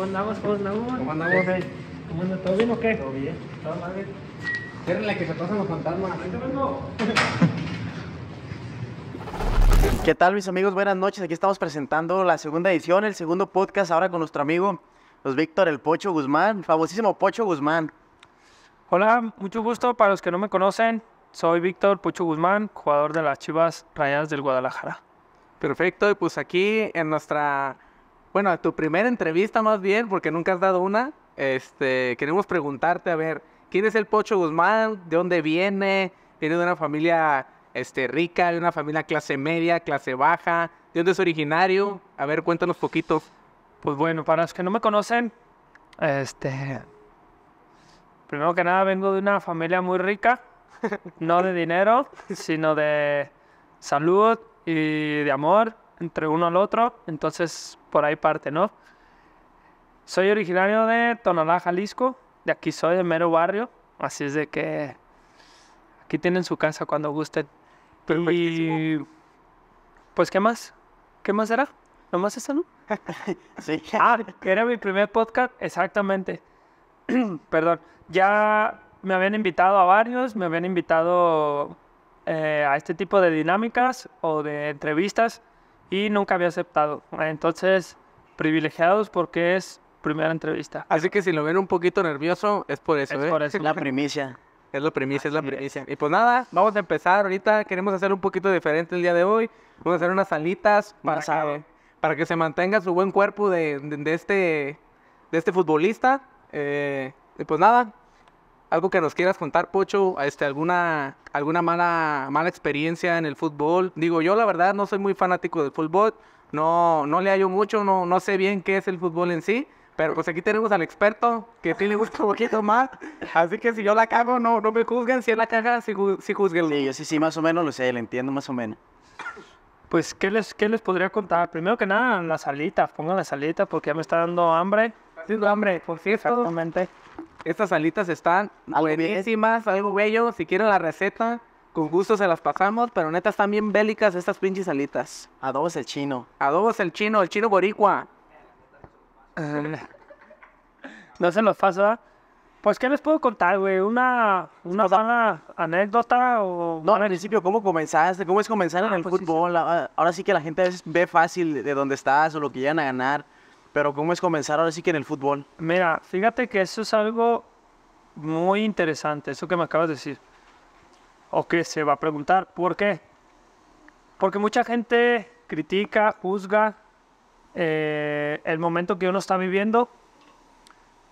¿Cómo andamos? ¿Cómo andamos? ¿Todo bien o qué? Todo bien. Todo mal, bien. la que se pasan los fantasmas. ¿Qué tal mis amigos? Buenas noches. Aquí estamos presentando la segunda edición, el segundo podcast ahora con nuestro amigo, los pues, Víctor el Pocho Guzmán, famosísimo Pocho Guzmán. Hola, mucho gusto para los que no me conocen. Soy Víctor Pocho Guzmán, jugador de las Chivas Rayas del Guadalajara. Perfecto, y pues aquí en nuestra bueno, tu primera entrevista más bien, porque nunca has dado una, este, queremos preguntarte, a ver, ¿quién es el Pocho Guzmán? ¿De dónde viene? ¿Viene de una familia este, rica, de una familia clase media, clase baja? ¿De dónde es originario? A ver, cuéntanos poquito. Pues bueno, para los que no me conocen, este, primero que nada vengo de una familia muy rica, no de dinero, sino de salud y de amor entre uno al otro. Entonces por ahí parte, ¿no? Soy originario de Tonalá, Jalisco, de aquí soy, de mero barrio, así es de que aquí tienen su casa cuando gusten. Y pues, ¿qué más? ¿Qué más era? más esa, no? sí. Ah, que era mi primer podcast, exactamente. Perdón, ya me habían invitado a varios, me habían invitado eh, a este tipo de dinámicas o de entrevistas y nunca había aceptado. Entonces, privilegiados porque es primera entrevista. Así que si lo ven un poquito nervioso, es por eso. Es ¿eh? por La primicia. Es la primicia, es la primicia. Y pues nada, vamos a empezar ahorita. Queremos hacer un poquito diferente el día de hoy. Vamos a hacer unas salitas para, que, para que se mantenga su buen cuerpo de, de, este, de este futbolista. Eh, y pues nada, algo que nos quieras contar, Pocho, este, alguna, alguna mala, mala experiencia en el fútbol. Digo, yo la verdad no soy muy fanático del fútbol, no, no le hallo mucho, no, no sé bien qué es el fútbol en sí. Pero pues aquí tenemos al experto que sí le gusta un poquito más. Así que si yo la cago, no, no me juzguen. Si es la caga, sí, juzguen. Sí, yo sí, sí, más o menos lo sé, le entiendo más o menos. Pues, ¿qué les, qué les podría contar? Primero que nada, la salita, Pongan la salita, porque ya me está dando hambre. Sí, hambre, por cierto. Exactamente. Estas alitas están buenísimas, algo bello. Si quieren la receta, con gusto se las pasamos, pero neta están bien bélicas estas pinches alitas. Adobos el chino. Adobos el chino, el chino boricua. no se nos pasa. ¿ah? Pues, ¿qué les puedo contar, güey? Una, una pues, anécdota o... No, al principio, ¿cómo comenzaste? ¿Cómo es comenzar en ah, el pues fútbol? Ah, ahora sí que la gente a veces ve fácil de dónde estás o lo que llegan a ganar pero ¿cómo es comenzar ahora sí que en el fútbol? Mira, fíjate que eso es algo muy interesante, eso que me acabas de decir. O que se va a preguntar, ¿por qué? Porque mucha gente critica, juzga eh, el momento que uno está viviendo,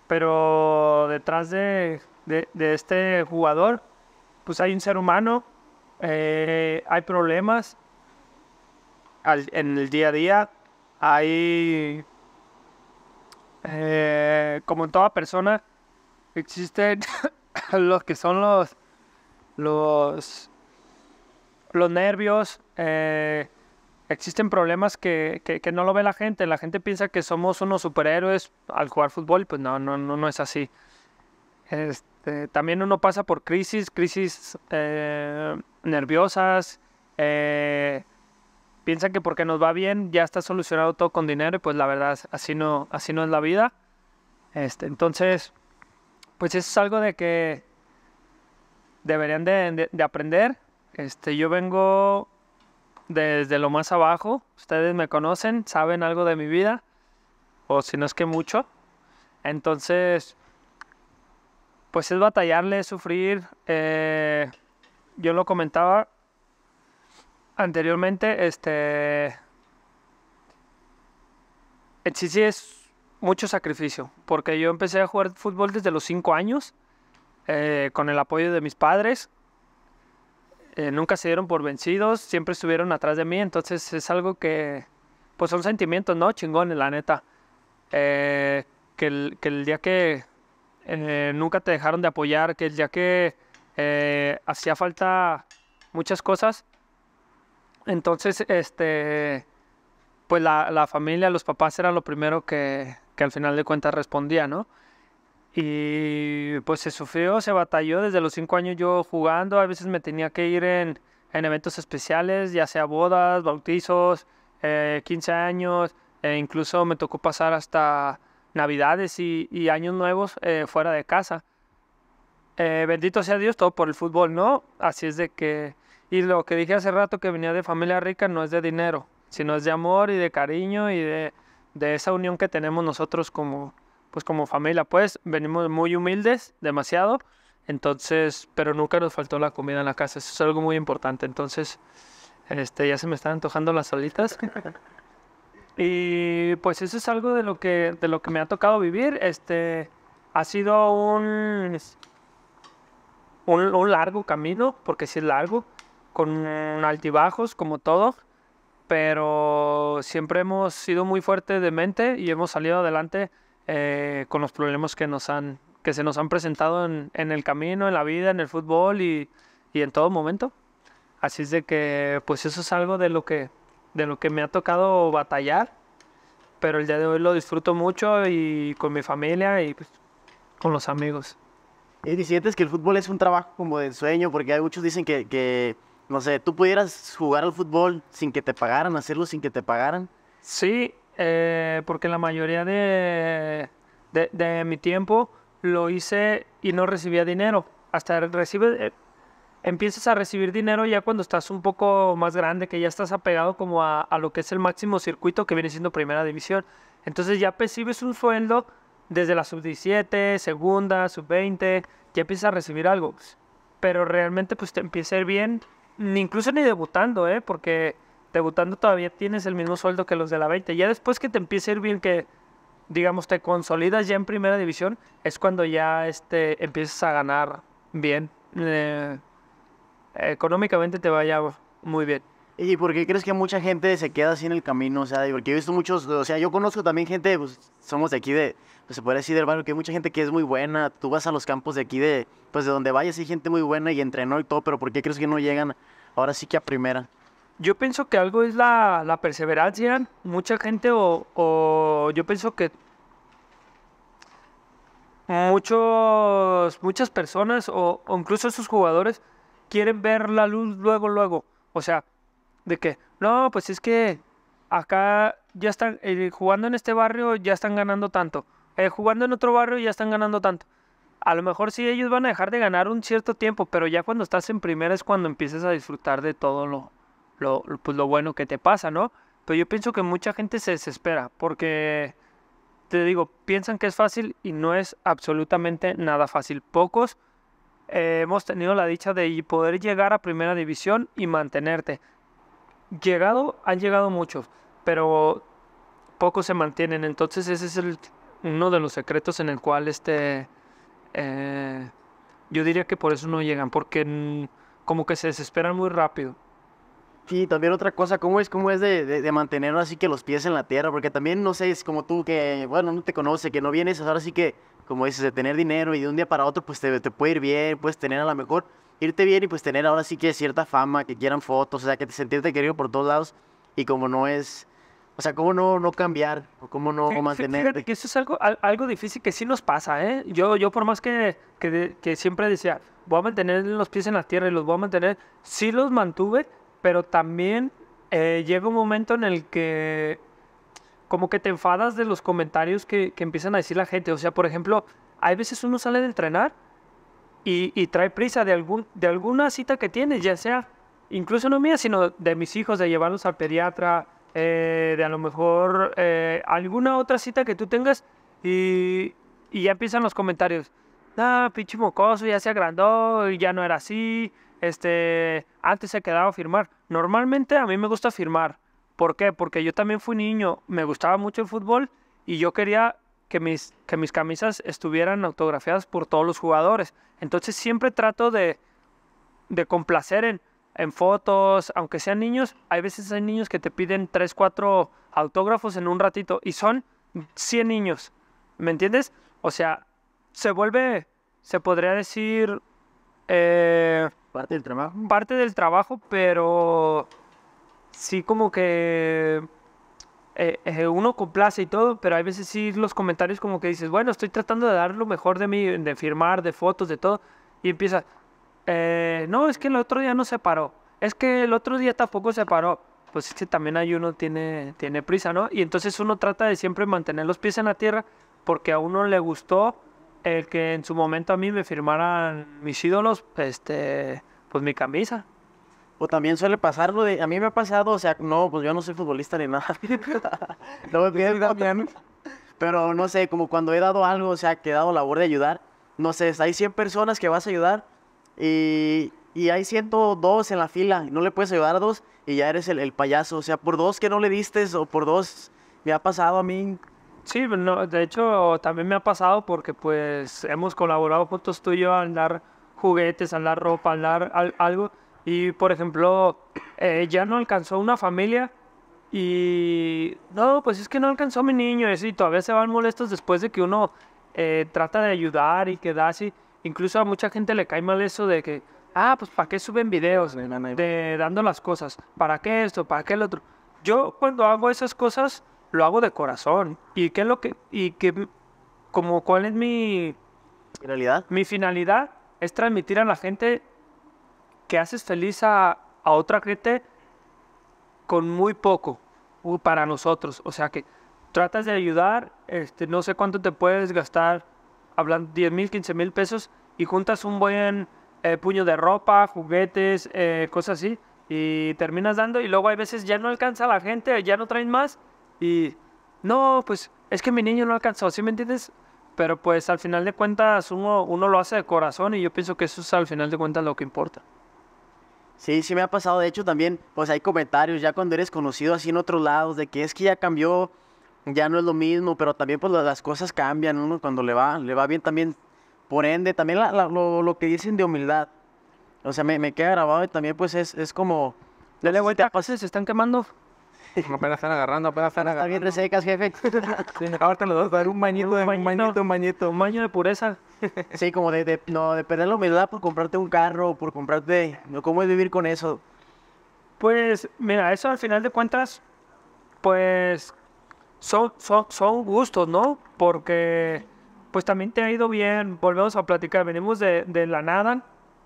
pero detrás de, de, este jugador, pues hay un ser humano, eh, hay problemas en el día a día, hay eh, como en toda persona, existen los que son los, los, los nervios, eh, existen problemas que, que, no lo ve la gente. La gente piensa que somos unos superhéroes al jugar fútbol, pues no, no, no, no es así. Este, también uno pasa por crisis, crisis eh, nerviosas, piensan que porque nos va bien ya está solucionado todo con dinero y pues la verdad así no, así no es la vida. Este, entonces, pues eso es algo de que deberían de, aprender. Este, yo vengo desde lo más abajo, ustedes me conocen, saben algo de mi vida, o si no es que mucho. Entonces, pues es batallarle, sufrir. Eh, yo lo comentaba, anteriormente, este. sí es mucho sacrificio, porque yo empecé a jugar fútbol desde los 5 años, eh, con el apoyo de mis padres. Eh, nunca se dieron por vencidos, siempre estuvieron atrás de mí, entonces es algo que. Pues son sentimientos, ¿no? Chingones, la neta. Eh, que, que, el, día que nunca te dejaron de apoyar, que el día que hacía falta muchas cosas, entonces, este, pues la, familia, los papás eran lo primero que, al final de cuentas respondía, ¿no? Y pues se sufrió, se batalló desde los cinco años yo jugando, a veces me tenía que ir en, en eventos especiales, ya sea bodas, bautizos, 15 eh, años, e incluso me tocó pasar hasta navidades y, años nuevos eh, fuera de casa. Eh, bendito sea Dios, todo por el fútbol, ¿no? Así es de que y lo que dije hace rato que venía de familia rica no es de dinero, sino es de amor y de cariño y de, esa unión que tenemos nosotros como, pues como familia. Pues venimos muy humildes, demasiado, entonces, pero nunca nos faltó la comida en la casa, eso es algo muy importante. Entonces, este, ya se me están antojando las solitas. y pues eso es algo de lo que, de lo que me ha tocado vivir. Este, ha sido un, un, largo camino, porque sí es largo con altibajos como todo, pero siempre hemos sido muy fuertes de mente y hemos salido adelante eh, con los problemas que, nos han, que se nos han presentado en, en el camino, en la vida, en el fútbol y, y, en todo momento. Así es de que pues eso es algo de lo que, de lo que me ha tocado batallar, pero el día de hoy lo disfruto mucho y con mi familia y pues, con los amigos. ¿Y sientes que el fútbol es un trabajo como de sueño? Porque hay muchos dicen que, que no sé, tú pudieras jugar al fútbol sin que te pagaran, hacerlo sin que te pagaran. Sí, eh, porque la mayoría de, mi tiempo lo hice y no recibía dinero. Hasta recibes, eh, empiezas a recibir dinero ya cuando estás un poco más grande, que ya estás apegado como a, a lo que es el máximo circuito que viene siendo primera división. Entonces ya percibes un sueldo desde la sub-17, segunda, sub-20, ya empiezas a recibir algo. Pero realmente pues te empieza a ir bien ni incluso ni debutando, ¿eh? Porque debutando todavía tienes el mismo sueldo que los de la 20. Ya después que te empiece a ir bien, que digamos te consolidas ya en primera división, es cuando ya este, empiezas a ganar bien. Eh, económicamente te vaya muy bien. ¿Y por qué crees que mucha gente se queda así en el camino? O sea, porque he visto muchos, o sea, yo conozco también gente, pues somos de aquí de, pues se puede decir del barrio, que hay mucha gente que es muy buena, tú vas a los campos de aquí de, pues de donde vayas hay gente muy buena y entrenó y todo, pero ¿por qué crees que no llegan ahora sí que a primera? Yo pienso que algo es la, perseverancia, mucha gente o, o yo pienso que muchos, muchas personas o, o incluso esos jugadores quieren ver la luz luego, luego, o sea, de que, no, pues es que acá ya están, eh, jugando en este barrio ya están ganando tanto, eh, jugando en otro barrio ya están ganando tanto. A lo mejor sí ellos van a dejar de ganar un cierto tiempo, pero ya cuando estás en primera es cuando empiezas a disfrutar de todo lo, lo, pues lo bueno que te pasa, ¿no? Pero yo pienso que mucha gente se desespera porque, te digo, piensan que es fácil y no es absolutamente nada fácil. Pocos eh, hemos tenido la dicha de poder llegar a primera división y mantenerte llegado, han llegado muchos, pero pocos se mantienen. Entonces ese es uno de los secretos en el cual este, eh, yo diría que por eso no llegan, porque como que se desesperan muy rápido. Sí, también otra cosa, ¿cómo es, cómo es de, mantener así que los pies en la tierra? Porque también, no sé, es como tú que, bueno, no te conoce, que no vienes, ahora sí que, como dices, de tener dinero y de un día para otro, pues te, te puede ir bien, puedes tener a lo mejor irte bien y pues tener ahora sí que cierta fama, que quieran fotos, o sea, que te sentirte querido por todos lados y como no es, o sea, cómo no, no cambiar o cómo no mantener... Fíjate que eso es algo, algo difícil que sí nos pasa, ¿eh? Yo, yo por más que, que, siempre decía, voy a mantener los pies en la tierra y los voy a mantener, sí los mantuve, pero también eh, llega un momento en el que como que te enfadas de los comentarios que, que empiezan a decir la gente. O sea, por ejemplo, hay veces uno sale de entrenar y, trae prisa de, algún, de alguna cita que tienes, ya sea incluso no mía, sino de mis hijos, de llevarlos al pediatra, eh, de a lo mejor eh, alguna otra cita que tú tengas y, ya empiezan los comentarios. Ah, pinche mocoso, ya se agrandó, ya no era así, este, antes se quedaba a firmar. Normalmente a mí me gusta firmar. ¿Por qué? Porque yo también fui niño, me gustaba mucho el fútbol y yo quería que mis, que mis camisas estuvieran autografiadas por todos los jugadores. Entonces siempre trato de, de complacer en, en fotos, aunque sean niños, hay veces hay niños que te piden 3, 4 autógrafos en un ratito y son 100 niños, ¿me entiendes? O sea, se vuelve, se podría decir... Eh, parte del trabajo. Parte del trabajo, pero sí como que eh, eh, uno complace y todo, pero hay veces sí los comentarios como que dices, bueno, estoy tratando de dar lo mejor de mí, de firmar, de fotos, de todo, y empieza, eh, no, es que el otro día no se paró, es que el otro día tampoco se paró, pues es que también hay uno tiene, tiene prisa, ¿no? Y entonces uno trata de siempre mantener los pies en la tierra porque a uno le gustó el que en su momento a mí me firmaran mis ídolos, este, pues mi camisa. O también suele pasar de, a mí me ha pasado, o sea, no, pues yo no soy futbolista ni nada. no me también. Pero no sé, como cuando he dado algo, o sea, que he dado labor de ayudar, no sé, hay 100 personas que vas a ayudar y, y hay 102 en la fila, y no le puedes ayudar a dos y ya eres el, el, payaso, o sea, por dos que no le diste o por dos, me ha pasado a mí. Sí, pues, no, de hecho también me ha pasado porque pues hemos colaborado juntos tú y yo a andar juguetes, a andar ropa, a andar algo y por ejemplo, eh, ya no alcanzó una familia y no, pues es que no alcanzó mi niño, y todavía se van molestos después de que uno eh, trata de ayudar y queda así. Incluso a mucha gente le cae mal eso de que, ah, pues ¿para qué suben videos de dando las cosas? ¿Para qué esto? ¿Para qué el otro? Yo cuando hago esas cosas lo hago de corazón. ¿Y qué es lo que y que como cuál es mi finalidad? Mi finalidad es transmitir a la gente que haces feliz a, otra gente con muy poco para nosotros. O sea que tratas de ayudar, este, no sé cuánto te puedes gastar, hablando 10 mil, 15 mil pesos, y juntas un buen eh, puño de ropa, juguetes, eh, cosas así, y terminas dando, y luego hay veces ya no alcanza la gente, ya no traen más, y no, pues es que mi niño no alcanzó, ¿sí me entiendes? Pero pues al final de cuentas uno, uno lo hace de corazón y yo pienso que eso es al final de cuentas lo que importa. Sí, sí me ha pasado. De hecho, también, pues hay comentarios ya cuando eres conocido así en otros lados, de que es que ya cambió, ya no es lo mismo, pero también pues las cosas cambian, uno cuando le va, le va bien también. Por ende, también lo, que dicen de humildad. O sea, me, me queda grabado y también pues es, es como... Dale vuelta, pases, se están quemando. Apenas están agarrando, apenas están agarrando. Está bien resecas, jefe. los dos, dar un bañito, un bañito, un bañito. Un baño de pureza. Sí, como de, no, de perder la humildad por comprarte un carro, o por comprarte... No, ¿Cómo es vivir con eso? Pues mira, eso al final de cuentas, pues son, son, son gustos, ¿no? Porque pues también te ha ido bien, volvemos a platicar, venimos de, la nada,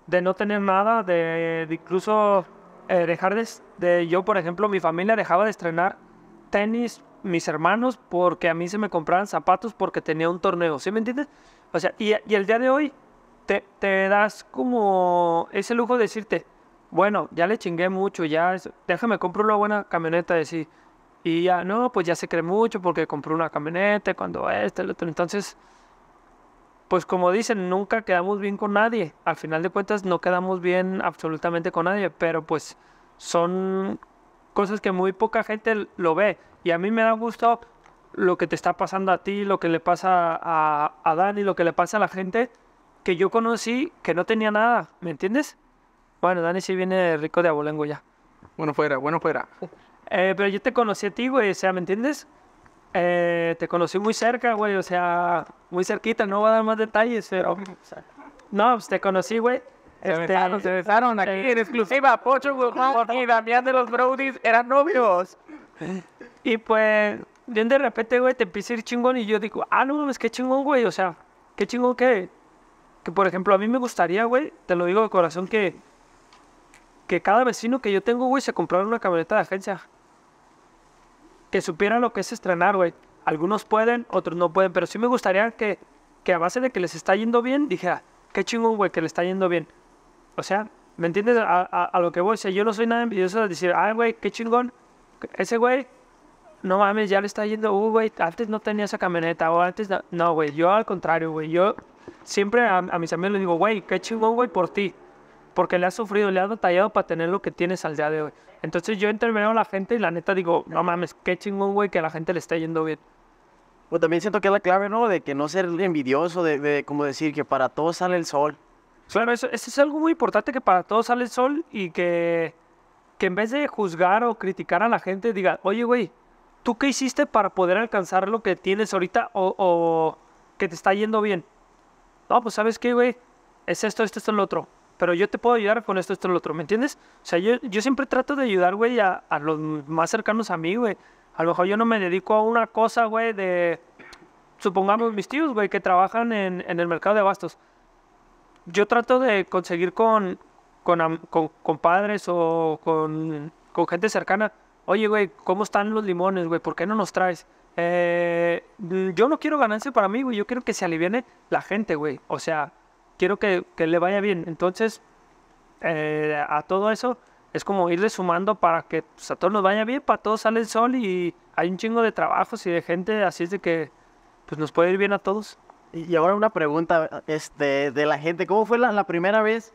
de no tener nada, de, incluso eh, dejar de, de, yo por ejemplo, mi familia dejaba de estrenar tenis, mis hermanos, porque a mí se me compraban zapatos porque tenía un torneo, ¿sí me entiendes? O sea, y, el día de hoy te, das como ese lujo de decirte, bueno, ya le chingué mucho, ya, déjame, compro una buena camioneta, sí. y ya, no, pues ya se cree mucho porque compró una camioneta, cuando este, el otro. Entonces, pues como dicen, nunca quedamos bien con nadie. Al final de cuentas, no quedamos bien absolutamente con nadie, pero pues son cosas que muy poca gente lo ve. Y a mí me da gusto lo que te está pasando a ti, lo que le pasa a, a Dani, lo que le pasa a la gente que yo conocí que no tenía nada, ¿me entiendes? Bueno, Dani sí viene rico de abolengo ya. Bueno fuera, bueno fuera. Eh, pero yo te conocí a ti, güey, o sea, ¿me entiendes? Eh, te conocí muy cerca, güey, o sea, muy cerquita, no voy a dar más detalles, pero... no, pues te conocí, güey. Se besaron, besaron este, aquí eh, en exclusiva. Pocho y Damián de los Brodies eran novios. Y pues, bien de repente, güey, te empieza a ir chingón y yo digo, ah, no mames, qué chingón, güey, o sea, qué chingón que, que por ejemplo, a mí me gustaría, güey, te lo digo de corazón, que, que cada vecino que yo tengo, güey, se comprara una camioneta de agencia. Que supiera lo que es estrenar, güey. Algunos pueden, otros no pueden, pero sí me gustaría que, que a base de que les está yendo bien, dijera, qué chingón, güey, que le está yendo bien. O sea, ¿me entiendes a, a, a lo que voy? O sea, yo no soy nada envidioso de decir, ah, güey, qué chingón, ese güey no mames, ya le está yendo, uh, güey, antes no tenía esa camioneta, o antes no, güey, yo al contrario, güey, yo siempre a, mis amigos les digo, güey, qué chingón, güey, por ti, porque le has sufrido, le has batallado para tener lo que tienes al día de hoy. Entonces yo intervengo a la gente y la neta digo, no mames, qué chingón, güey, que la gente le está yendo bien. Pues también siento que es la clave, ¿no? De que no ser envidioso, de, como decir que para todos sale el sol. Claro, eso, eso, es algo muy importante que para todos sale el sol y que, que en vez de juzgar o criticar a la gente diga, oye, güey, ¿tú qué hiciste para poder alcanzar lo que tienes ahorita o, que te está yendo bien? No, pues sabes qué, güey, es esto, esto, esto, lo otro. Pero yo te puedo ayudar con esto, esto, lo otro, ¿me entiendes? O sea, yo, siempre trato de ayudar, güey, a, los más cercanos a mí, güey. A lo mejor yo no me dedico a una cosa, güey, de... Supongamos mis tíos, güey, que trabajan en, el mercado de abastos. Yo trato de conseguir con, con, con, padres o con gente cercana Oye, güey, ¿cómo están los limones, güey? ¿Por qué no nos traes? Eh, yo no quiero ganancia para mí, güey. Yo quiero que se aliviene la gente, güey. O sea, quiero que, le vaya bien. Entonces, eh, a todo eso es como irle sumando para que pues, a todos nos vaya bien, para todos sale el sol y hay un chingo de trabajos y de gente, así es de que pues nos puede ir bien a todos. Y ahora una pregunta este, de la gente, ¿cómo fue la, primera vez?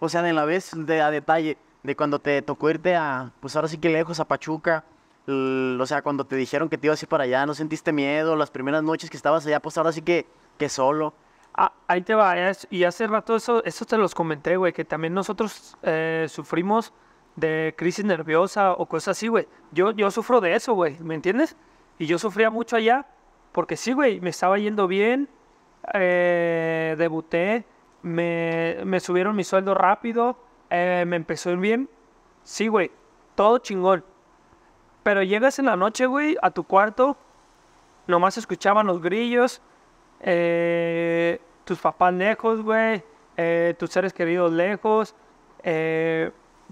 O sea, en la vez de a detalle, de cuando te tocó irte a, pues ahora sí que lejos, a Pachuca, o sea, cuando te dijeron que te ibas a ir para allá, ¿no sentiste miedo? Las primeras noches que estabas allá, pues ahora sí que, que solo. Ah, ahí te va, eh, y hace rato eso, eso te los comenté, güey, que también nosotros eh, sufrimos de crisis nerviosa o cosas así, güey. Yo, yo sufro de eso, güey, ¿me entiendes? Y yo sufría mucho allá, porque sí, güey, me estaba yendo bien, eh, debuté, me, me subieron mi sueldo rápido, eh, me empezó a ir bien. Sí, güey, todo chingón. Pero llegas en la noche, güey, a tu cuarto, nomás escuchaban los grillos, eh, tus papás lejos, güey, eh, tus seres queridos lejos,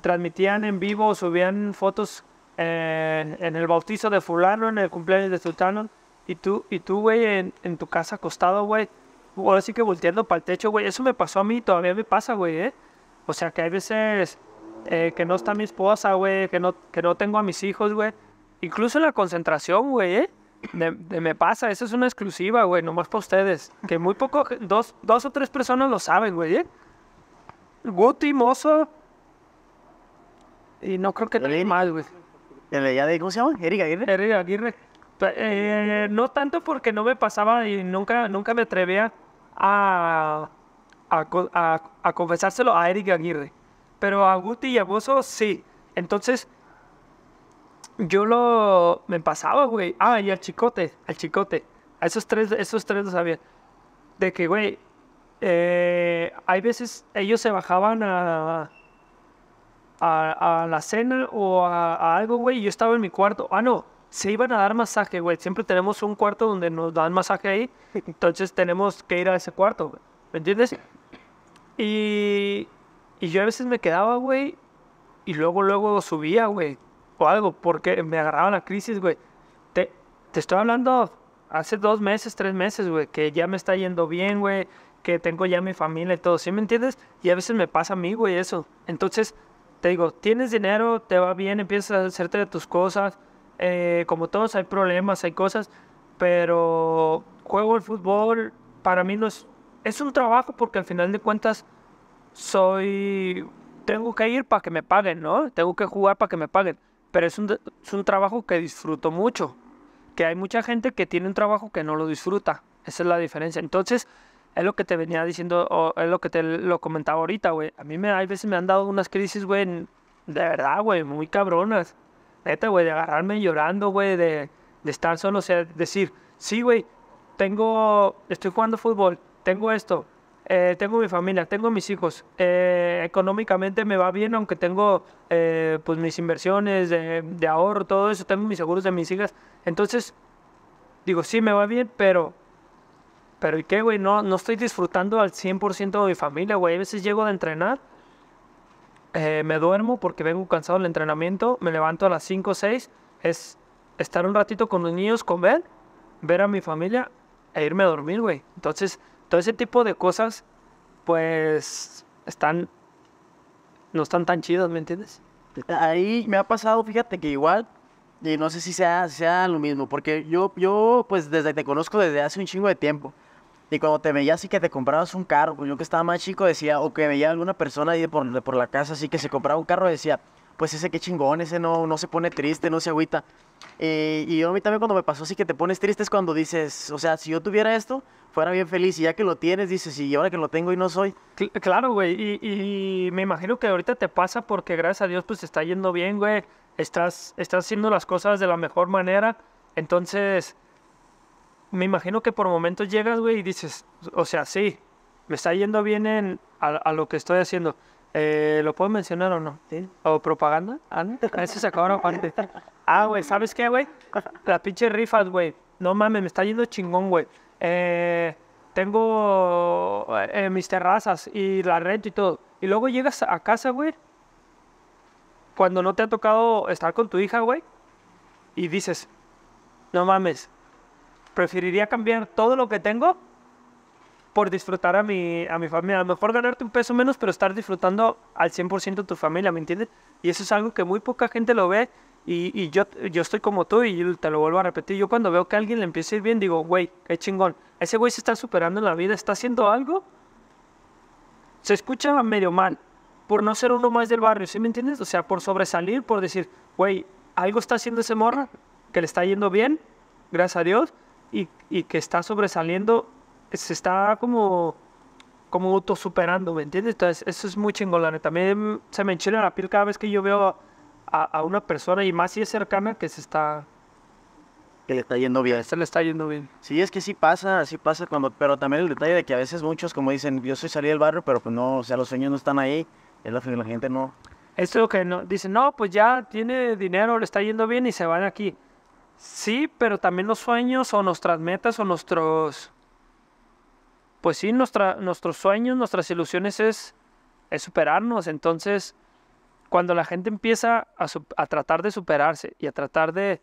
transmitían en vivo, subían fotos en el bautizo de fulano, en el cumpleaños de sultano, y tú, y tú, güey, en, tu casa acostado, güey, ahora sí que volteando para el techo, güey, eso me pasó a mí, todavía me pasa, güey, ¿eh? O sea, que hay veces eh, que no está mi esposa, güey, que no, que no tengo a mis hijos, güey. Incluso en la concentración, güey, ¿eh? me pasa, eso es una exclusiva, güey, nomás para ustedes. Que muy poco, dos, dos o tres personas lo saben, güey, ¿eh? Guti, mozo. Y no creo que tenga más, güey. ¿Cómo se llama? Erika Aguirre. Erika Aguirre. Eh, no tanto porque no me pasaba y nunca, nunca me atrevía a, a, confesárselo a Eric Aguirre. Pero a Guti y a Bozo sí. Entonces, yo lo. Me pasaba, güey. Ah, y al chicote, al chicote. A esos tres, esos tres lo sabía. De que, güey, eh, hay veces ellos se bajaban a. A, la cena o a, algo, güey, yo estaba en mi cuarto. Ah, no, se iban a dar masaje, güey. Siempre tenemos un cuarto donde nos dan masaje ahí. Entonces tenemos que ir a ese cuarto, güey. ¿Me entiendes? Y, y yo a veces me quedaba, güey, y luego, luego subía, güey, o algo, porque me agarraba la crisis, güey. Te, te estoy hablando hace dos meses, tres meses, güey, que ya me está yendo bien, güey, que tengo ya mi familia y todo, ¿sí me entiendes? Y a veces me pasa a mí, güey, eso. Entonces, te digo, tienes dinero, te va bien, empiezas a hacerte de tus cosas, eh, como todos hay problemas, hay cosas, pero juego el fútbol, para mí no es es un trabajo porque al final de cuentas soy... Tengo que ir para que me paguen, ¿no? Tengo que jugar para que me paguen. Pero es un, trabajo que disfruto mucho. Que hay mucha gente que tiene un trabajo que no lo disfruta. Esa es la diferencia. Entonces, es lo que te venía diciendo, o es lo que te lo comentaba ahorita, güey. A mí me, hay veces me han dado unas crisis, güey, de verdad, güey, muy cabronas. Neta, güey, de agarrarme llorando, güey, de, de estar solo, o sea, decir, sí, güey, tengo, estoy jugando fútbol, tengo esto, eh, tengo mi familia, tengo mis hijos, eh, económicamente me va bien, aunque tengo eh, pues mis inversiones de, ahorro, todo eso, tengo mis seguros de mis hijas. Entonces, digo, sí, me va bien, pero, pero ¿y qué, güey? No, no estoy disfrutando al 100% de mi familia, güey. A veces llego de entrenar, me duermo porque vengo cansado del entrenamiento, me levanto a las 5 o 6, es estar un ratito con los niños, comer, ver a mi familia e irme a dormir, güey. Entonces, todo ese tipo de cosas, pues están, no están tan chidas, ¿me entiendes? Ahí me ha pasado, fíjate que igual, y no sé si sea, sea lo mismo, porque yo, yo, pues desde te conozco desde hace un chingo de tiempo. Y cuando te veía así que te comprabas un carro, pues, yo que estaba más chico decía, o que veía alguna persona ahí por, por la casa así que se compraba un carro, decía, pues ese qué chingón, ese no, no se pone triste, no se agüita. Eh, y yo a mí también cuando me pasó así que te pones triste es cuando dices, o sea, si yo tuviera esto, fuera bien feliz. Y ya que lo tienes, dices, y ahora que lo tengo y no soy. claro, güey. Y, y, me imagino que ahorita te pasa porque gracias a Dios pues te está yendo bien, güey. Estás, estás haciendo las cosas de la mejor manera. Entonces, me imagino que por momentos llegas, güey, y dices, o sea, sí, me está yendo bien en, a lo que estoy haciendo. Eh, ¿Lo puedo mencionar o no? Sí. ¿O propaganda? Ana, ah, a veces se acabaron antes. Ah, güey, ¿sabes qué, güey? Las pinches rifas, güey. No mames, me está yendo chingón, güey. Eh, tengo eh, mis terrazas y la renta y todo. Y luego llegas a casa, güey. Cuando no te ha tocado estar con tu hija, güey. Y dices, no mames, preferiría cambiar todo lo que tengo por disfrutar a mi, a mi familia. A lo mejor ganarte un peso menos, pero estar disfrutando al 100% tu familia, ¿me entiendes? Y eso es algo que muy poca gente lo ve y, yo, yo estoy como tú y te lo vuelvo a repetir. Yo cuando veo que a alguien le empieza a ir bien, digo, güey, qué chingón. Ese güey se está superando en la vida, está haciendo algo. Se escucha medio mal, por no ser uno más del barrio, ¿sí me entiendes? O sea, por sobresalir, por decir, güey, algo está haciendo ese morra, que le está yendo bien, gracias a Dios, y, y que está sobresaliendo se está como, como autosuperando, ¿me entiendes? Entonces, eso es muy chingón, la También se me enchila la piel cada vez que yo veo a, una persona, y más si es cercana, que se está... Que le está yendo bien. Se le está yendo bien. Sí, es que sí pasa, sí pasa, cuando, pero también el detalle de que a veces muchos, como dicen, yo soy salir del barrio, pero pues no, o sea, los sueños no están ahí, es la, gente no... Esto que no, dicen, no, pues ya tiene dinero, le está yendo bien y se van aquí. Sí, pero también los sueños o nuestras metas o nuestros pues sí, nuestra, nuestros sueños, nuestras ilusiones es, es superarnos. Entonces, cuando la gente empieza a, tratar de superarse y a tratar de,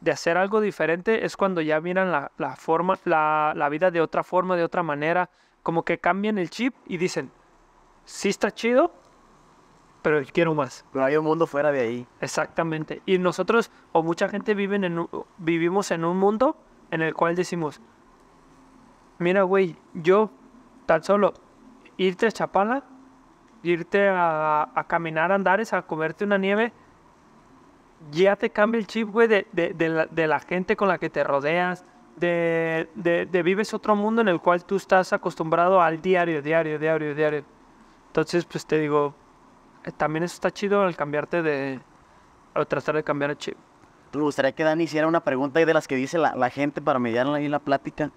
de, hacer algo diferente, es cuando ya miran la, la forma, la, vida de otra forma, de otra manera, como que cambian el chip y dicen, sí está chido, pero quiero más. Pero hay un mundo fuera de ahí. Exactamente. Y nosotros, o mucha gente viven en, vivimos en un mundo en el cual decimos, Mira, güey, yo tan solo irte a Chapala, irte a, caminar a Andares, a comerte una nieve, ya te cambia el chip, güey, de, la, gente con la que te rodeas, de, vives otro mundo en el cual tú estás acostumbrado al diario, diario, diario, diario. Entonces, pues te digo, eh, también eso está chido al cambiarte de. o tratar de cambiar el chip. Me gustaría que Dani hiciera una pregunta de las que dice la, la gente para mediar ahí la plática.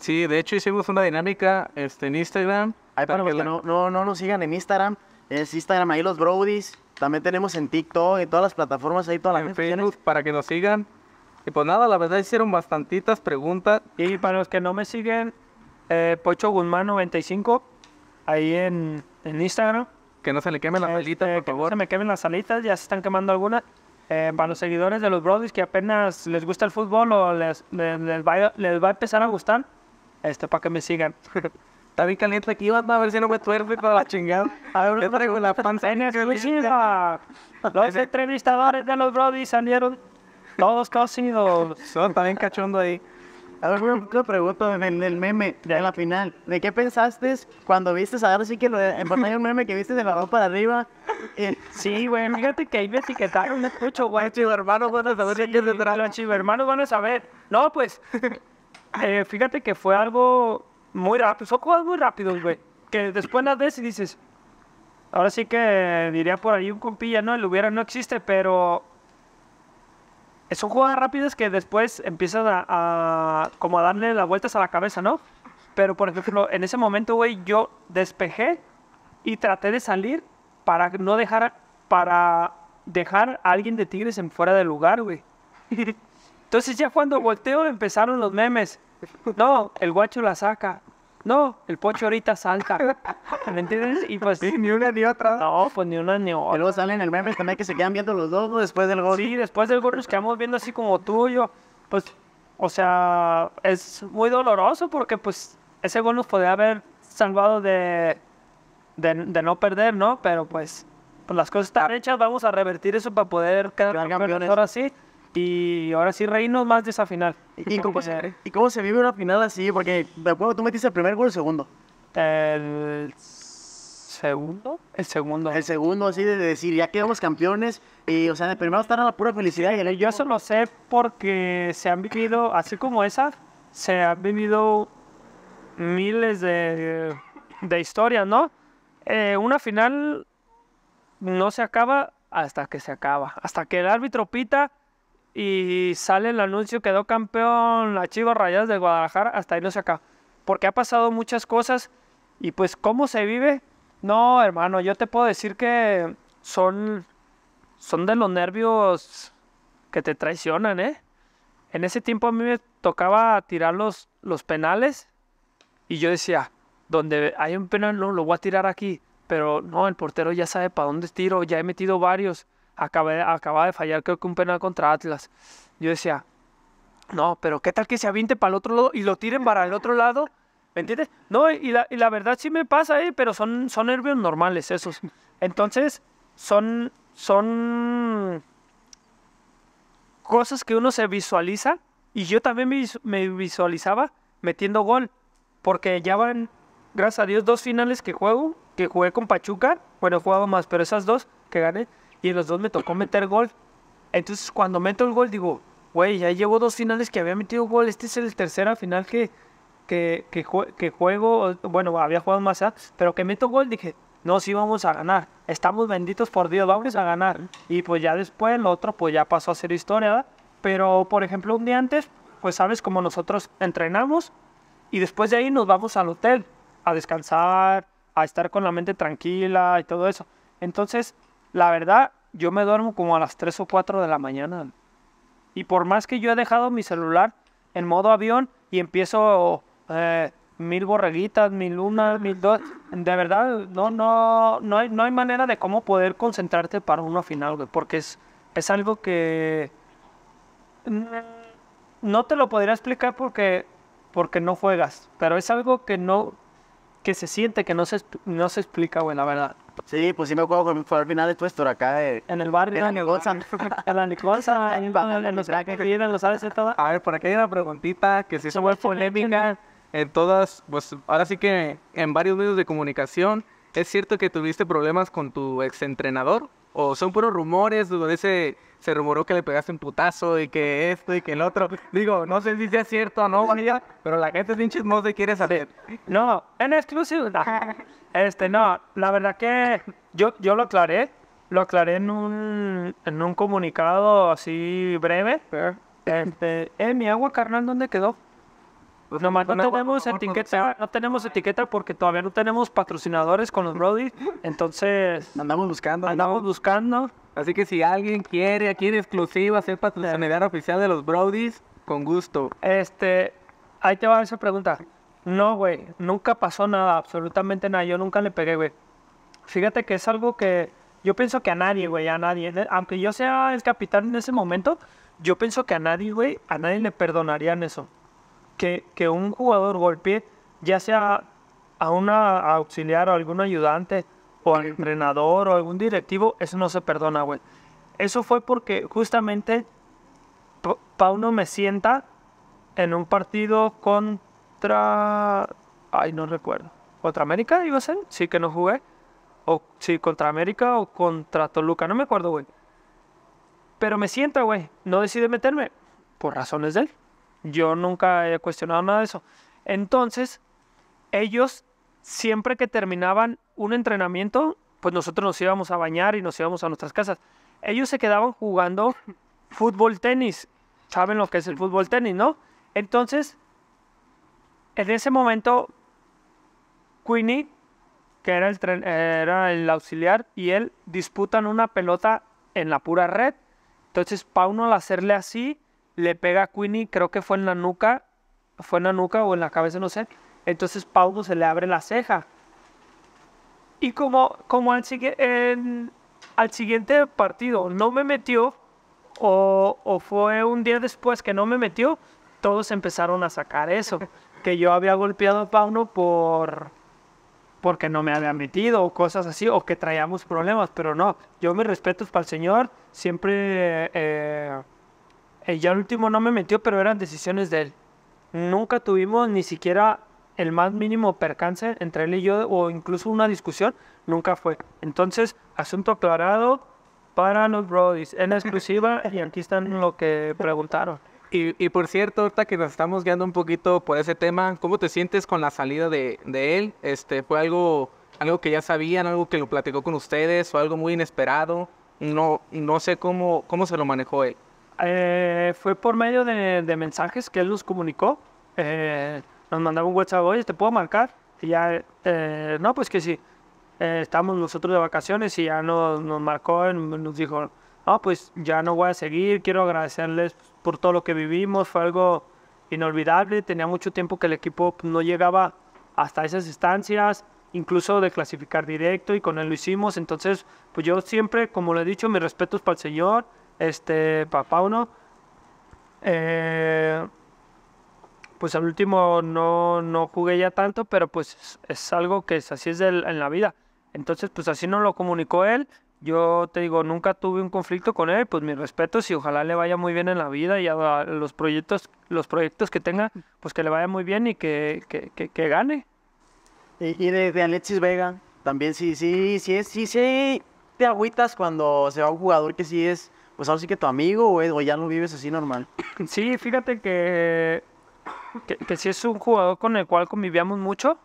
Sí, de hecho hicimos una dinámica este, en Instagram. para, que, los que no, no, no nos sigan en Instagram, es Instagram ahí los Brodies. También tenemos en TikTok, y todas las plataformas, ahí todas las en Facebook, para que nos sigan. Y pues nada, la verdad hicieron bastantitas preguntas. Y para los que no me siguen, eh, Pocho Guzmán 95, ahí en, en Instagram. Que no se le quemen las este, alitas, por favor. Que no se me quemen las alitas, ya se están quemando algunas. Eh, para los seguidores de los Brodies que apenas les gusta el fútbol o les, les, va, les va a empezar a gustar, este para que me sigan. Está bien caliente aquí, vamos a ver si no me tuerce para la chingada. A ver, me traigo la panza. ¡En exclusiva! Los entrevistadores de los Brody salieron todos cocidos. Son también cachondo ahí. A ver, una pregunta en el meme, ya en la final. ¿De qué pensaste cuando viste a si que lo en pantalla un meme que viste de la ropa para arriba? Eh, sí, güey, fíjate que ahí me etiquetaron mucho, güey. Los hermanos van a saber sí, que Los hermanos van a saber. No, pues, eh, fíjate que fue algo muy rápido, son jugadas muy rápidos, güey. Que después las ves y dices, ahora sí que diría por ahí un compilla, ¿no? El hubiera no existe, pero son jugadas rápidas que después empiezas a, a, como a darle las vueltas a la cabeza, ¿no? Pero por ejemplo, en ese momento, güey, yo despejé y traté de salir para no dejar para dejar a alguien de Tigres en fuera del lugar, güey. Entonces ya cuando volteo empezaron los memes. No, el guacho la saca. No, el pocho ahorita salta. ¿Me entiendes? Y pues. ni una ni otra. No, pues ni una ni otra. Y luego salen el meme también que se quedan viendo los dos después del gol. Sí, después del gol nos quedamos viendo así como tuyo. Pues, o sea, es muy doloroso porque, pues, ese gol nos podría haber salvado de, de, no perder, ¿no? Pero pues, pues, las cosas están hechas. Vamos a revertir eso para poder quedar campeones ahora sí. Y ahora sí, reírnos más de esa final. ¿Y, cómo, se, vive una final así? Porque después tú metiste el primer gol o el segundo. El segundo. El segundo. El segundo, así de decir, ya quedamos campeones. Y, o sea, de primero estar la pura felicidad. Yo eso lo sé porque se han vivido, así como esa, se han vivido miles de, de historias, ¿no? Eh, una final no se acaba hasta que se acaba. Hasta que el árbitro pita y sale el anuncio, quedó campeón la Chivas Rayadas de Guadalajara, hasta ahí no se acaba. Porque ha pasado muchas cosas y pues cómo se vive, no, hermano, yo te puedo decir que son, son de los nervios que te traicionan, ¿eh? En ese tiempo a mí me tocaba tirar los, penales y yo decía, donde hay un penal, no, lo voy a tirar aquí. Pero no, el portero ya sabe para dónde tiro, ya he metido varios acaba, acaba de fallar creo que un penal contra Atlas. Yo decía, no, pero ¿qué tal que se aviente para el otro lado y lo tiren para el otro lado? ¿Me entiendes? No, y la, y la verdad sí me pasa, ¿eh? pero son, son nervios normales esos. Entonces, son, son cosas que uno se visualiza y yo también me, me visualizaba metiendo gol, porque ya van, gracias a Dios, dos finales que juego, que jugué con Pachuca, bueno, jugaba más, pero esas dos que gané, y los dos me tocó meter gol. Entonces cuando meto el gol digo, güey, ya llevo dos finales que había metido gol. Este es el tercer final que, que, que, juego. Bueno, había jugado más allá, ¿ah? pero que meto gol dije, no, sí vamos a ganar. Estamos benditos por Dios, vamos a ganar. Y pues ya después el otro pues ya pasó a ser historia, Pero por ejemplo un día antes, pues sabes cómo nosotros entrenamos y después de ahí nos vamos al hotel a descansar, a estar con la mente tranquila y todo eso. Entonces, la verdad, yo me duermo como a las 3 o 4 de la mañana. Y por más que yo he dejado mi celular en modo avión y empiezo eh, mil borreguitas, mil lunas, mil dos, de verdad, no, no, no, hay, no hay manera de cómo poder concentrarte para uno final, güey, porque es, es algo que mm, no te lo podría explicar porque, porque no juegas, pero es algo que no, que se siente, que no se, no se explica, güey, la verdad. Sí, pues sí me acuerdo que fue al final de tu historia acá. en el barrio. En la negoza. En la negoza, en, trajes que en ¿lo sabes de todo. A ver, por aquí hay una preguntita que sí se fue polémica en todas, pues ahora sí que en varios medios de comunicación. ¿Es cierto que tuviste problemas con tu exentrenador? o son puros rumores donde se, se rumoró que le pegaste un putazo y que esto y que el otro. Digo, no sé si sea cierto o no, pero la gente es bien chismosa y quiere saber. No, en exclusiva. Este, no, la verdad que yo, yo lo aclaré, lo aclaré en un, en un comunicado así breve. Eh. Este, eh, mi agua carnal, ¿dónde quedó? Pues, no, tenemos etiqueta, no tenemos etiqueta porque todavía no tenemos patrocinadores con los Brodies, Entonces. Andamos buscando. Andamos buscando. Así que si alguien quiere aquí en exclusiva ser patrocinador oficial de los Brodies, con gusto. Este, ahí te va esa pregunta. No, güey, nunca pasó nada, absolutamente nada. Yo nunca le pegué, güey. Fíjate que es algo que yo pienso que a nadie, güey, a nadie. Aunque yo sea el capitán en ese momento, yo pienso que a nadie, güey, a nadie le perdonarían eso que, un jugador golpee, ya sea a una auxiliar o algún ayudante o al entrenador o algún directivo, eso no se perdona, güey. Eso fue porque justamente Pauno me sienta en un partido contra. Ay, no recuerdo. ¿Contra América iba a ser? Sí, que no jugué. O sí, contra América o contra Toluca, no me acuerdo, güey. Pero me sienta, güey. No decide meterme. Por razones de él. Yo nunca he cuestionado nada de eso. Entonces, ellos siempre que terminaban un entrenamiento, pues nosotros nos íbamos a bañar y nos íbamos a nuestras casas. Ellos se quedaban jugando fútbol tenis. Saben lo que es el fútbol tenis, ¿no? Entonces, en ese momento, Queenie, que era el, era el auxiliar, y él disputan una pelota en la pura red. Entonces, Pauno al hacerle así, le pega a Queenie, creo que fue en la nuca, fue en la nuca o en la cabeza, no sé. Entonces Paulo se le abre la ceja. Y como, como al, al siguiente partido no me metió, o, o, fue un día después que no me metió, todos empezaron a sacar eso, que yo había golpeado a Pauno por porque no me había metido o cosas así, o que traíamos problemas, pero no, yo mis respetos para el señor, siempre... Eh, el eh, último no me metió, pero eran decisiones de él. Nunca tuvimos ni siquiera el más mínimo percance entre él y yo, o incluso una discusión, nunca fue. Entonces, asunto aclarado para los Brodies, en exclusiva, y aquí están lo que preguntaron. Y, por cierto, ahorita que nos estamos guiando un poquito por ese tema, ¿cómo te sientes con la salida de, él? Este, ¿Fue algo, algo que ya sabían, algo que lo platicó con ustedes, o algo muy inesperado? No, no sé cómo, cómo se lo manejó él. Eh, fue por medio de, mensajes que él nos comunicó. Eh, nos mandaba un WhatsApp, oye, ¿te puedo marcar? Y ya, eh, no, pues que sí. estamos nosotros de vacaciones y ya nos, nos marcó nos dijo, no, pues ya no voy a seguir, quiero agradecerles por todo lo que vivimos, fue algo inolvidable, tenía mucho tiempo que el equipo no llegaba hasta esas instancias, incluso de clasificar directo y con él lo hicimos, entonces pues yo siempre, como lo he dicho, mis respetos para el Señor, este papá Eh, pues al último no, no, jugué ya tanto, pero pues es, algo que es, así es en la vida. Entonces, pues así no lo comunicó él. Yo te digo, nunca tuve un conflicto con él, pues mis respetos y ojalá le vaya muy bien en la vida y a los proyectos, los proyectos que tenga, pues que le vaya muy bien y que, que, gane. Y, de Alexis Vega, también sí, sí, sí, sí, sí, te agüitas cuando se va un jugador que sí es pues ahora sí que tu amigo, o o ya no vives así normal. Sí, fíjate que, que, sí es un jugador con el cual convivíamos mucho,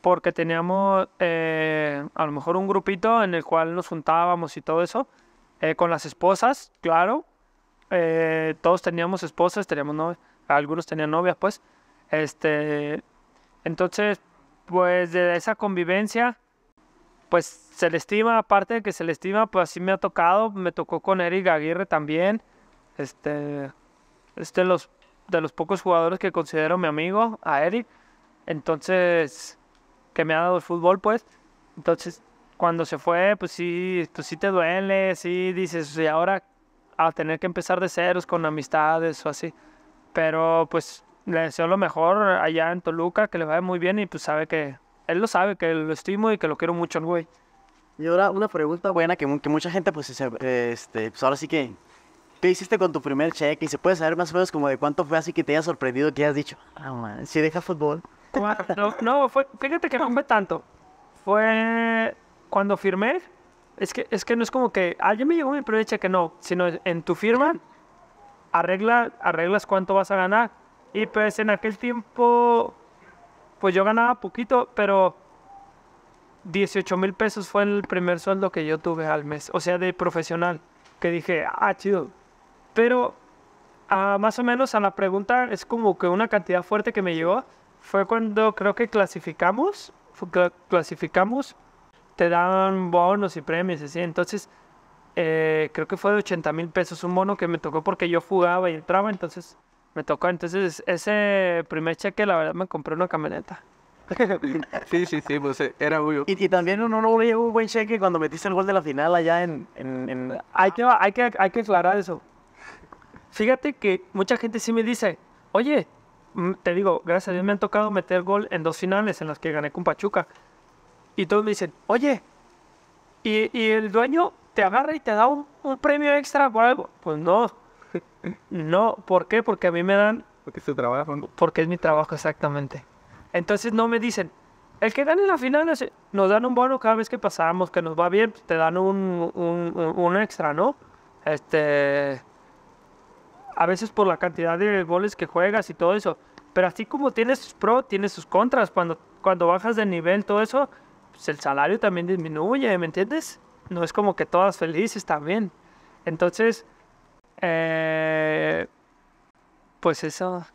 porque teníamos eh, a lo mejor un grupito en el cual nos juntábamos y todo eso, eh, con las esposas, claro, eh, todos teníamos esposas, teníamos algunos tenían novias, pues, este, entonces, pues de esa convivencia, pues se le estima, aparte de que se le estima, pues así me ha tocado, me tocó con Eric Aguirre también, este, este los, de los pocos jugadores que considero mi amigo, a Eric, entonces, que me ha dado el fútbol, pues, entonces, cuando se fue, pues sí, pues sí te duele, sí dices, y ahora a tener que empezar de ceros con amistades o así, pero pues le deseo lo mejor allá en Toluca, que le vaya muy bien y pues sabe que, él lo sabe, que lo estimo y que lo quiero mucho al güey. Y ahora una pregunta buena que, mucha gente, pues, este, pues ahora sí que, ¿qué hiciste con tu primer cheque? Y se puede saber más o menos como de cuánto fue así que te haya sorprendido, que hayas dicho, ah, si deja fútbol. No, no fíjate que no fue tanto. Fue cuando firmé, es que, es que no es como que, ah, me llegó mi primer cheque, no, sino en tu firma arregla, arreglas cuánto vas a ganar. Y pues en aquel tiempo, pues yo ganaba poquito, pero 18 mil pesos fue el primer sueldo que yo tuve al mes, o sea, de profesional, que dije, ah, chido. Pero ah, más o menos a la pregunta es como que una cantidad fuerte que me llegó fue cuando creo que clasificamos, clasificamos, te dan bonos y premios, así. Entonces, eh, creo que fue de 80 mil pesos un bono que me tocó porque yo jugaba y entraba, entonces me tocó. Entonces, ese primer cheque, la verdad, me compré una camioneta. sí, sí, sí, pues eh, era obvio. Y, también uno no le un buen cheque cuando metiste el gol de la final allá en... Hay, que, hay, que, hay aclarar eso. Fíjate que mucha gente sí me dice, oye, mm, te digo, gracias a Dios me han tocado meter gol en dos finales en las que gané con Pachuca. Y todos me dicen, oye, y, y el dueño te agarra y te da un, premio extra por algo. Pues no, no, ¿por qué? Porque a mí me dan... Porque es tu trabajo. Porque es mi trabajo, exactamente. Entonces no me dicen, el que en la final nos dan un bono cada vez que pasamos, que nos va bien, te dan un, un, extra, ¿no? Este, a veces por la cantidad de goles que juegas y todo eso. Pero así como tienes sus pros, Tienes sus contras. Cuando, cuando bajas de nivel, todo eso, pues el salario también disminuye, ¿me entiendes? No es como que todas felices también. Entonces, eh, pues eso.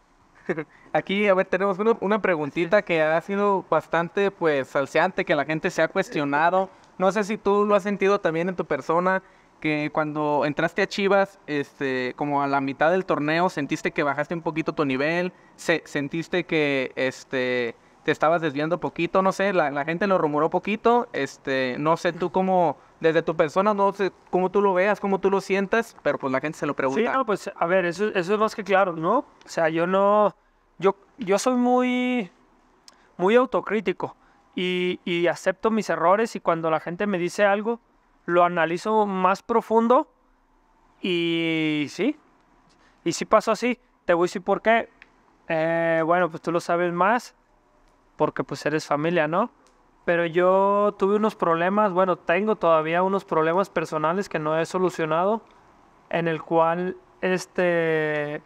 Aquí, a ver, tenemos una, preguntita que ha sido bastante, pues, salseante, que la gente se ha cuestionado. No sé si tú lo has sentido también en tu persona, que cuando entraste a Chivas, este, como a la mitad del torneo, sentiste que bajaste un poquito tu nivel, sentiste que, este, te estabas desviando poquito, no sé, la, gente lo rumoró poquito, este, no sé tú cómo, desde tu persona, no sé cómo tú lo veas, cómo tú lo sientas, pero pues la gente se lo pregunta. Sí, no, pues a ver, eso es más que claro, ¿no? O sea, yo no, yo, yo soy muy, muy autocrítico y, acepto mis errores y cuando la gente me dice algo, lo analizo más profundo y sí, y si pasó así, te voy a decir por qué. Eh, bueno, pues tú lo sabes más, porque pues eres familia, ¿no? Pero yo tuve unos problemas, bueno, tengo todavía unos problemas personales que no he solucionado, en el cual, este,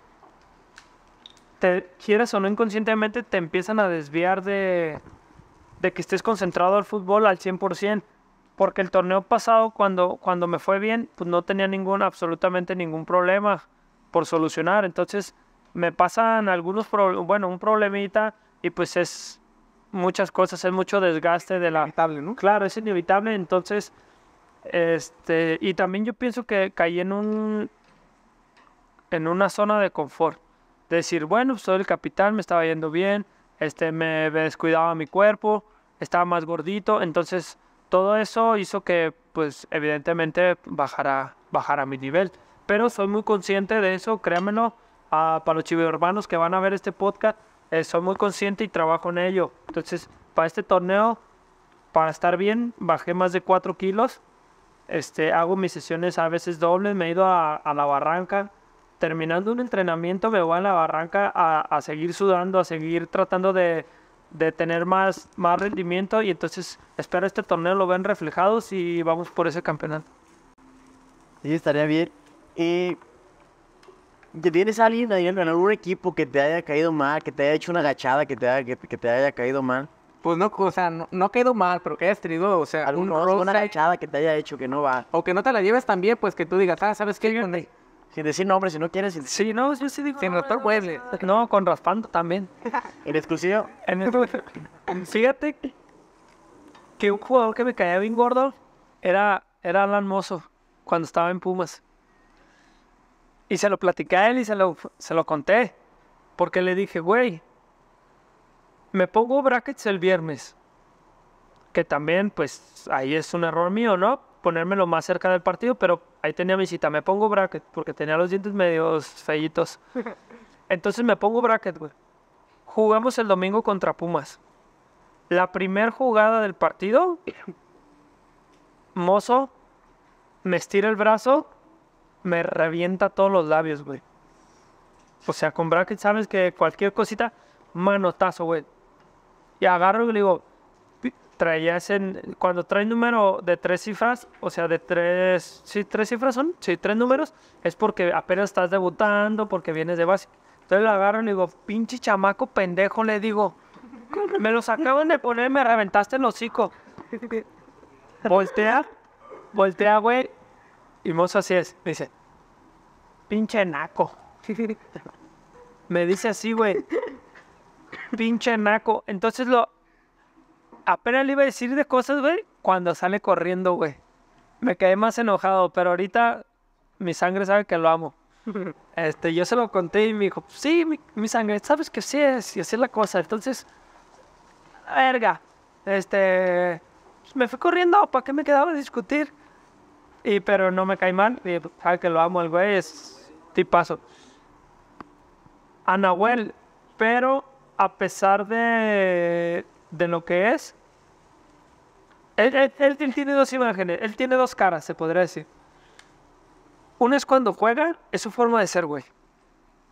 te o no inconscientemente, te empiezan a desviar de, que estés concentrado al fútbol al 100%. Porque el torneo pasado, cuando, cuando me fue bien, pues no tenía ningún, absolutamente ningún problema por solucionar. Entonces, me pasan algunos, bueno, un problemita y pues es muchas cosas, es mucho desgaste de la... Inevitable, ¿no? Claro, es inevitable. Entonces, este, y también yo pienso que caí en un, en una zona de confort decir, bueno, pues, soy el capitán, me estaba yendo bien, este, me descuidaba mi cuerpo, estaba más gordito, entonces todo eso hizo que, pues, evidentemente bajara, bajara mi nivel. Pero soy muy consciente de eso, créanmelo, a ah, para los urbanos que van a ver este podcast, eh, soy muy consciente y trabajo en ello. Entonces, para este torneo, para estar bien, bajé más de 4 kilos. Este, hago mis sesiones a veces dobles, me he ido a la barranca, terminando un entrenamiento me voy a la barranca a, seguir sudando, a seguir tratando de, tener más, más rendimiento y entonces espero este torneo lo ven reflejados y vamos por ese campeonato. Sí, estaría bien. y eh, ¿Tienes alguien ahí en algún equipo que te haya caído mal, que te haya hecho una agachada, que te haya, que, te haya caído mal? Pues no, o sea, no, no quedó mal, pero que hayas tenido, o sea, algún una agachada que te haya hecho que no va. O que no te la lleves también, bien, pues que tú digas, ah, ¿sabes qué? Sin decir nombre, si no quieres. Sí, no, yo sí digo. Sin No, con raspando también. ¿En exclusivo? Fíjate que un jugador que me caía bien gordo era, era Alan Mozo cuando estaba en Pumas. Y se lo platicé a él y se lo, se lo conté. Porque le dije, güey, me pongo brackets el viernes. Que también, pues, ahí es un error mío, ¿no? ponérmelo más cerca del partido, pero ahí tenía visita, Me pongo bracket porque tenía los dientes medio feitos. Entonces me pongo bracket, güey. Jugamos el domingo contra Pumas. La primera jugada del partido, mozo, me estira el brazo, me revienta todos los labios, güey. O sea, con bracket sabes que cualquier cosita, manotazo, güey. Y agarro y le digo, traías en. Cuando trae número de tres cifras, o sea, de tres. Sí, tres cifras son. Sí, tres números. Es porque apenas estás debutando, porque vienes de base. Entonces lo agarran y digo, pinche chamaco pendejo, le digo. Me los acaban de poner, me reventaste el hocico. Voltea, voltea, güey. Y mozo así es. dice, pinche naco. Me dice así, güey. Pinche naco. Entonces lo, apenas le iba a decir de cosas, güey, cuando sale corriendo, güey. Me quedé más enojado, pero ahorita mi sangre sabe que lo amo. Este, yo se lo conté y me dijo, sí, mi, sangre, sabes que sí es, y así es la cosa. Entonces, verga, este, pues, me fui corriendo, ¿para qué me quedaba a discutir? Y, pero no me cae mal, y, pues, sabe que lo amo, el güey es tipazo. Anahuel, pero a pesar de de lo que es. Él, tiene dos imágenes, él tiene dos caras, se podría decir. Una es cuando juega, es su forma de ser, güey.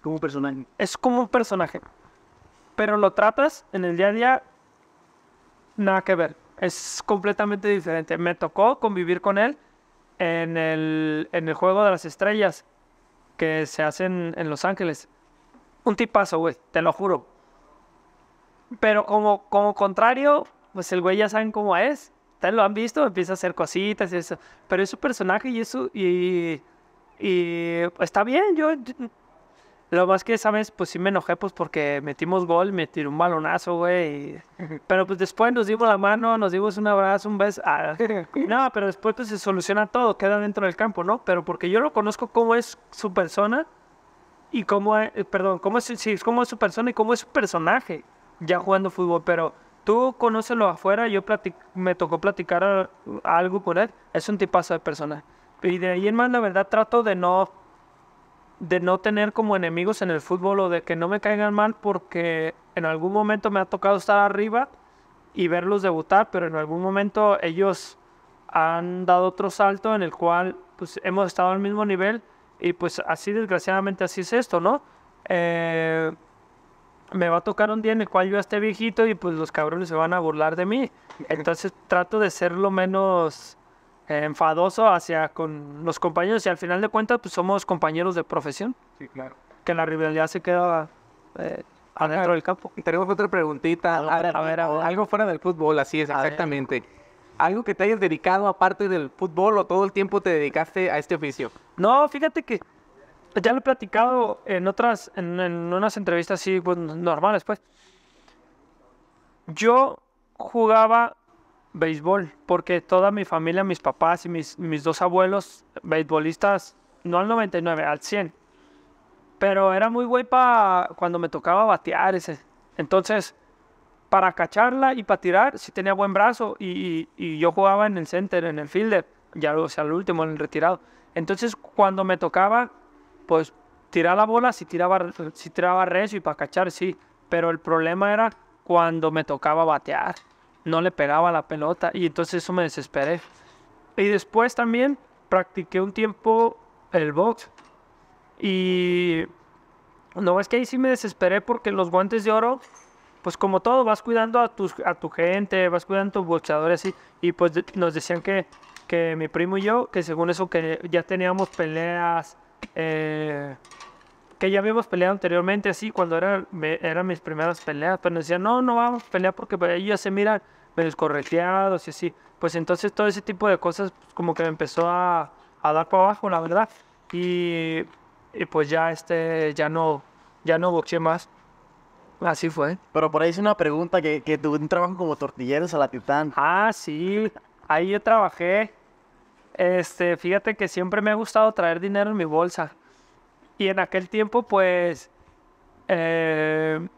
Como un personaje. Es como un personaje. Pero lo tratas en el día a día, nada que ver. Es completamente diferente. Me tocó convivir con él en el, juego de las estrellas que se hacen en Los Ángeles. Un tipazo, güey, te lo juro pero como, como contrario, pues el güey ya saben cómo es. Ustedes lo han visto, empieza a hacer cositas y eso. Pero es su personaje y eso. Y, y está bien, yo, lo más que ¿sabes? pues sí me enojé, pues porque metimos gol, me un balonazo, güey. Pero pues después nos dimos la mano, nos dimos un abrazo, un beso. Ah, no, pero después pues se soluciona todo, queda dentro del campo, ¿no? Pero porque yo lo conozco cómo es su persona y cómo, eh, perdón, cómo es, cómo es su persona y cómo es su personaje ya jugando fútbol, pero tú conoces lo afuera, yo me tocó platicar algo con él, es un tipazo de persona. Y de ahí en más, la verdad, trato de no, de no tener como enemigos en el fútbol o de que no me caigan mal porque en algún momento me ha tocado estar arriba y verlos debutar, pero en algún momento ellos han dado otro salto en el cual pues hemos estado al mismo nivel y pues así desgraciadamente así es esto, ¿no? Eh, me va a tocar un día en el cual yo esté viejito y pues los cabrones se van a burlar de mí. Entonces trato de ser lo menos enfadoso hacia con los compañeros y al final de cuentas pues somos compañeros de profesión. Sí, claro. Que la rivalidad se queda eh, adentro del campo. Tenemos otra preguntita. algo fuera del fútbol, así es, exactamente. ¿Algo que te hayas dedicado aparte del fútbol o todo el tiempo te dedicaste a este oficio? No, fíjate que ya lo he platicado en otras, en, unas entrevistas así pues, normales, pues. Yo jugaba béisbol, porque toda mi familia, mis papás y mis, mis dos abuelos, Béisbolistas, no al 99, al 100. Pero era muy güey para cuando me tocaba batear ese. Entonces, para cacharla y para tirar, sí tenía buen brazo. Y, yo jugaba en el center, en el fielder, ya o sea, al último, en el retirado. Entonces, cuando me tocaba pues tirar la bola, si tiraba, si tiraba recio y para cachar, sí. Pero el problema era cuando me tocaba batear. No le pegaba la pelota y entonces eso me desesperé. Y después también practiqué un tiempo el box. Y no, es que ahí sí me desesperé porque los guantes de oro, pues como todo, vas cuidando a, a tu gente, vas cuidando a tus boxeadores y, y pues nos decían que, que mi primo y yo, que según eso que ya teníamos peleas eh, que ya habíamos peleado anteriormente, así, cuando era, eran mis primeras peleas, pero nos decían, no, no vamos a pelear porque pues, ellos se miran medios correteados y así. Pues entonces todo ese tipo de cosas pues, como que me empezó a, a, dar para abajo, la verdad. Y, pues ya, este, ya no, ya no boxeé más. Así fue. Pero por ahí hice una pregunta, que, que tuve un trabajo como tortilleros a la Titán. Ah, sí. Ahí yo trabajé este, fíjate que siempre me ha gustado traer dinero en mi bolsa. Y en aquel tiempo, pues, 100 eh,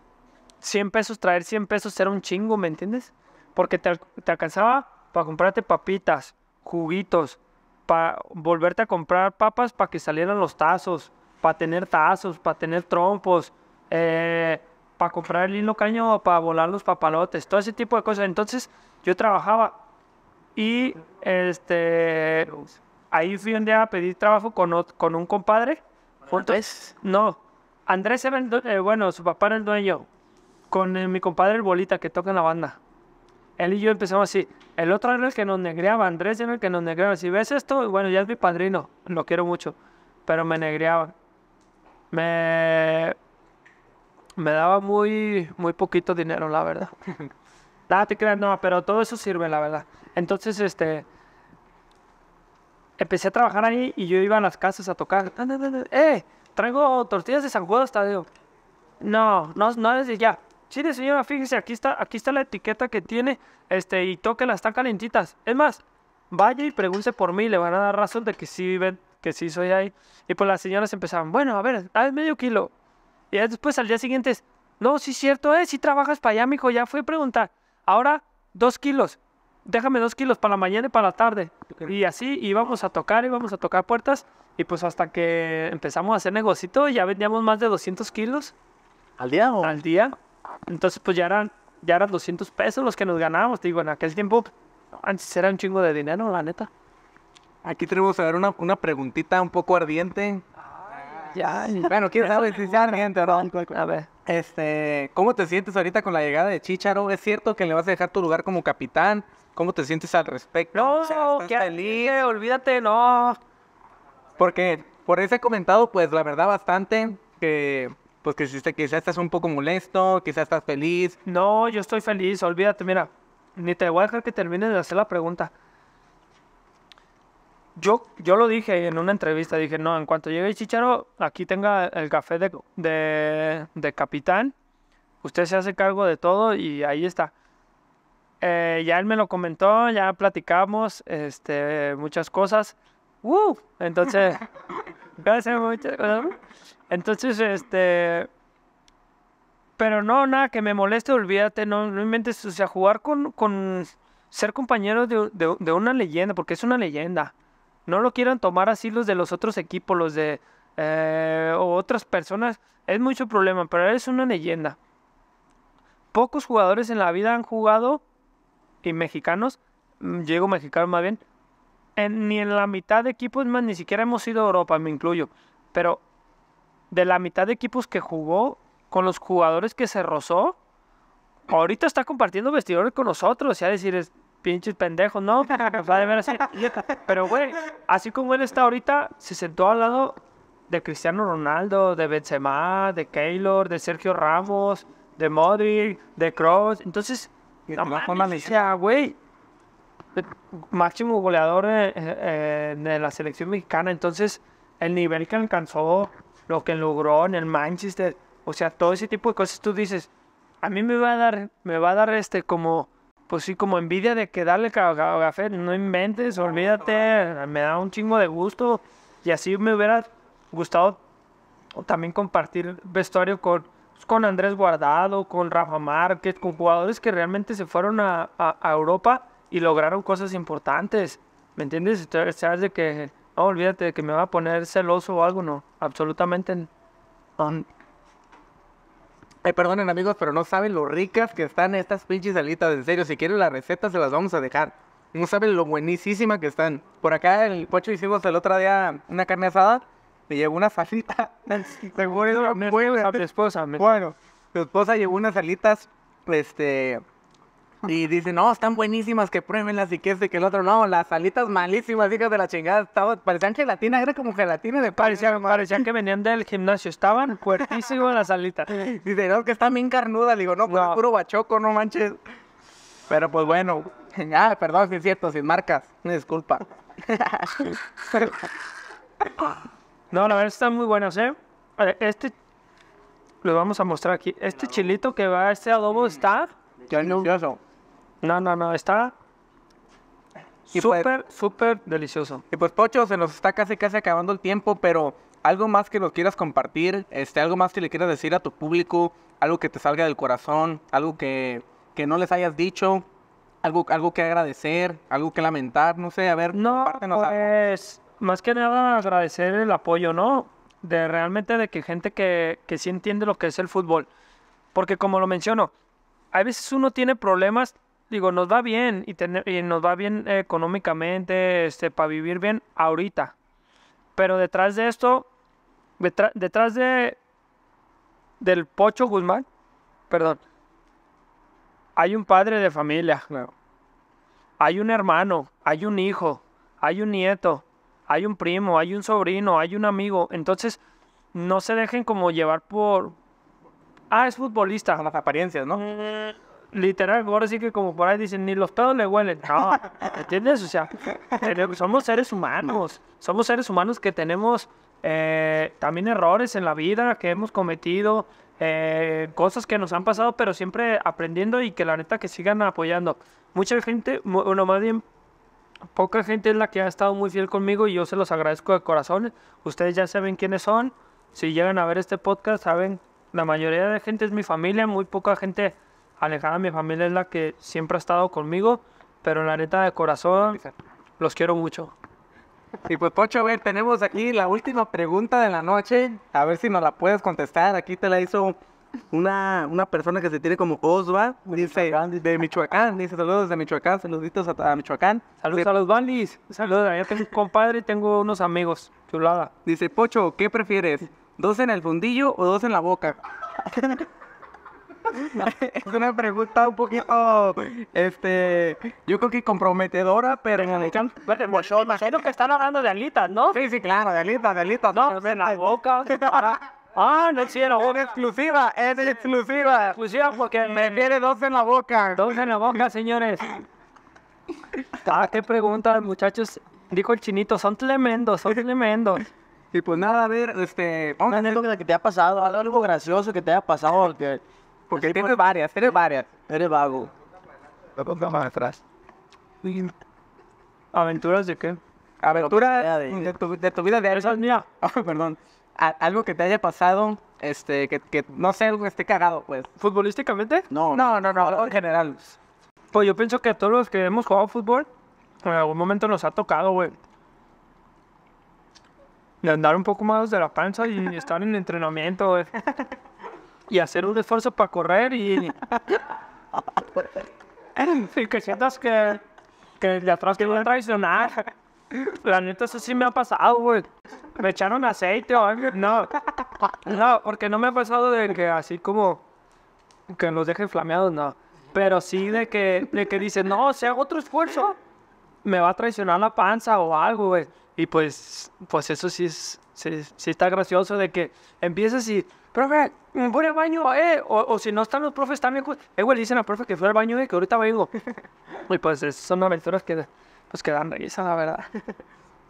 pesos, traer 100 pesos era un chingo, ¿me entiendes? Porque te, alcanzaba para comprarte papitas, juguitos, para volverte a comprar papas para que salieran los tazos, para tener tazos, para tener trompos, eh, para comprar el hilo caño, para volar los papalotes, todo ese tipo de cosas. Entonces yo trabajaba y este, ahí fui un día a pedir trabajo con, con un compadre. juntos. No, Andrés era el eh, bueno, su papá era el dueño. Con eh, mi compadre el Bolita que toca en la banda. Él y yo empezamos así. El otro era el que nos negreaba, Andrés era el que nos negreaba. Si ves esto, bueno, ya es mi padrino, lo quiero mucho. Pero me negreaba. Me. Me daba muy, muy poquito dinero, la verdad. date ah, pero todo eso sirve, la verdad. Entonces, este, empecé a trabajar ahí y yo iba a las casas a tocar. ¡Eh! eh, eh, eh traigo tortillas de San Juan Tadeo. No, no, no desde ya. Sí, señora, fíjese, aquí está, aquí está la etiqueta que tiene, este, y las tan calentitas. Es más, vaya y pregunte por mí, le van a dar razón de que sí viven, que sí soy ahí. Y pues las señoras empezaban, bueno, a ver, a medio kilo. Y después al día siguiente es, no, sí es cierto, eh, sí trabajas para allá, mijo, ya fui a preguntar. Ahora, dos kilos déjame dos kilos para la mañana y para la tarde. Y así íbamos a tocar, íbamos a tocar puertas. Y pues hasta que empezamos a hacer negocito, ya vendíamos más de 200 kilos. ¿Al día o? Al día. Entonces, pues ya eran, ya eran 200 pesos los que nos ganábamos. Digo, en aquel tiempo, antes era un chingo de dinero, la neta. Aquí tenemos a ver una, preguntita un poco ardiente. ya, bueno, quiero sabe si ya A ver. Este, ¿cómo te sientes ahorita con la llegada de Chicharo? ¿Es cierto que le vas a dejar tu lugar como capitán? ¿Cómo te sientes al respecto? No, qué feliz? olvídate, no. Porque por ese comentado, pues la verdad bastante que pues que si quizás estás un poco molesto, quizás estás feliz. No, yo estoy feliz, olvídate, mira, ni te voy a dejar que termines de hacer la pregunta yo, yo lo dije en una entrevista, dije, no, en cuanto llegue Chicharo, aquí tenga el café de, capitán, usted se hace cargo de todo y ahí está. Eh, ya él me lo comentó, ya platicamos este, muchas cosas. ¡Uh! entonces, gracias Entonces, este... Pero no, nada, que me moleste, olvídate, no, no inventes, o sea, jugar con, ser compañero de una leyenda, porque es una leyenda no lo quieran tomar así los de los otros equipos, los de eh, otras personas, es mucho problema, pero es una leyenda. Pocos jugadores en la vida han jugado, y mexicanos, mm, llego mexicano más bien, ni en la mitad de equipos, más ni siquiera hemos ido a Europa, me incluyo, pero de la mitad de equipos que jugó, con los jugadores que se rozó, ahorita está compartiendo vestidores con nosotros, o sea, decir, es, pinches pendejos, ¿no? Pero, güey, así como él está ahorita, se sentó al lado de Cristiano Ronaldo, de Benzema, de Keylor, de Sergio Ramos, de Modric, de Cross Entonces, o güey, eh, máximo goleador de eh, eh, la selección mexicana. Entonces, el nivel que alcanzó, lo que logró en el Manchester, o sea, todo ese tipo de cosas, tú dices, a mí me va a dar, me va a dar este como pues sí, como envidia de que dale café, no inventes, olvídate, me da un chingo de gusto. Y así me hubiera gustado también compartir vestuario con, pues, Andrés Guardado, con Rafa Márquez, con jugadores que realmente se fueron a, Europa y lograron cosas importantes. ¿Me entiendes? Sabes de que, no, olvídate que me va a poner celoso o algo, no, absolutamente no. Ay, perdonen amigos, pero no saben lo ricas que están estas pinches alitas. En serio, si quieren las recetas se las vamos a dejar. No saben lo buenísima que están. Por acá en el Pocho hicimos el otro día una carne asada. Me llegó una salita. Seguro es a mi esposa. Bueno, mi esposa llegó unas alitas, este, y dice, no, están buenísimas, que pruebenlas, y que este, que el otro. No, las salitas malísimas, hijas de la chingada. Estaban, parecían gelatina, era como gelatina de Parisian Parecían, que venían del gimnasio, estaban fuertísimas las salitas Dice, no, que están bien carnudas. Le digo, no, pues no. puro bachoco, no manches. Pero pues bueno, ah, perdón, si es cierto, sin marcas, disculpa. no, la verdad están muy buenas, ¿eh? Este, lo vamos a mostrar aquí. Este chilito que va, a este adobo está... Delicioso. No, no, no, está pues súper, super súper delicioso. Y pues Pocho, se nos está casi, casi acabando el tiempo, pero algo más que nos quieras compartir, este, algo más que le quieras decir a tu público, algo que te salga del corazón, algo que, no les hayas dicho, algo, algo que agradecer, algo que lamentar, no sé, a ver, no, pues, más que nada agradecer el apoyo, ¿no? De realmente de que gente que, que sí entiende lo que es el fútbol. Porque como lo menciono, a veces uno tiene problemas digo, nos va bien y, y nos va bien económicamente, este, para vivir bien ahorita. Pero detrás de esto, detrás, de del Pocho Guzmán, perdón, hay un padre de familia, claro. hay un hermano, hay un hijo, hay un nieto, hay un primo, hay un sobrino, hay un amigo. Entonces, no se dejen como llevar por... Ah, es futbolista. Las apariencias, ¿no? Mm, literal, ahora sí que como por ahí dicen, ni los pedos le huelen. No, ¿entiendes? O sea, somos seres humanos, somos seres humanos que tenemos eh, también errores en la vida que hemos cometido, eh, cosas que nos han pasado, pero siempre aprendiendo y que la neta que sigan apoyando. Mucha gente, bueno, más bien poca gente es la que ha estado muy fiel conmigo y yo se los agradezco de corazón. Ustedes ya saben quiénes son. Si llegan a ver este podcast, saben, la mayoría de gente es mi familia, muy poca gente alejada, mi familia es la que siempre ha estado conmigo, pero en la neta de corazón los quiero mucho. Y pues Pocho, a ver, tenemos aquí la última pregunta de la noche, a ver si nos la puedes contestar. Aquí te la hizo una, una persona que se tiene como Osva, dice, de Michoacán, dice saludos de Michoacán, saluditos a, Michoacán. Saludos a los bandis, saludos, yo tengo un compadre, tengo unos amigos, chulada. Dice, Pocho, ¿qué prefieres? ¿Dos en el fundillo o dos en la boca? es una pregunta un poquito, este, yo creo que comprometedora, pero... Bueno, yo que están hablando de alitas, ¿no? Sí, sí, claro, de alitas, de alitas. No, pues, pues, ah, en la boca. Ah, no cierto. Es exclusiva, es exclusiva. Exclusiva porque me viene dos en la boca. Dos en la boca, señores. Ah, qué pregunta, muchachos. Dijo el chinito, son tremendos, son tremendos. Y pues nada, a ver, este... Una anécdota que te ha pasado, algo gracioso que te haya pasado, porque pues tiene varias, tiene ¿Eh? varias. Eres vago. Lo pongo más atrás. ¿Aventuras de qué? Aventuras de, tu, vida de Esa es mía. perdón. algo que te haya pasado, este, que, no sé, algo que esté cagado, pues. ¿Futbolísticamente? No. No, no, no, en general. Pues yo pienso que todos los que hemos jugado fútbol, en algún momento nos ha tocado, güey. De andar un poco más de la panza y estar en entrenamiento, güey y hacer un esfuerzo para correr y... y que sientas que, que de atrás te van a traicionar. La neta, eso sí me ha pasado, güey. Me echaron aceite o No. No, porque no me ha pasado de que así como... Que los deje flameados, no. Pero sí de que, de que dicen, no, si hago otro esfuerzo, me va a traicionar la panza o algo, güey. Y pues, pues eso sí es si está gracioso de que empieces y, profe, me voy al baño, eh. O, si no están los profes también, pues, eh, güey, dicen al profe que fue al baño, eh, que ahorita vengo. y pues son aventuras que, pues que dan risa, la verdad.